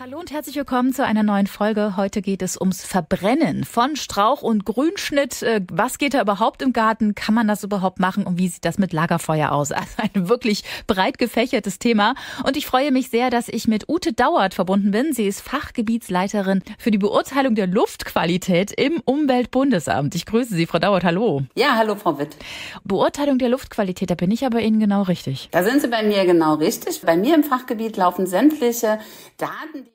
Hallo und herzlich willkommen zu einer neuen Folge. Heute geht es ums Verbrennen von Strauch und Grünschnitt. Äh, was geht da überhaupt im Garten? Kann man das überhaupt machen? Und wie sieht das mit Lagerfeuer aus? Also ein wirklich breit gefächertes Thema. Und ich freue mich sehr, dass ich mit Ute Dauert verbunden bin. Sie ist Fachgebietsleiterin für die Beurteilung der Luftqualität im Umweltbundesamt. Ich grüße Sie, Frau Dauert. Hallo. Ja, hallo, Frau Witt. Beurteilung der Luftqualität, da bin ich aber Ihnen genau richtig. Da sind Sie bei mir genau richtig. Bei mir im Fachgebiet laufen sämtliche Daten,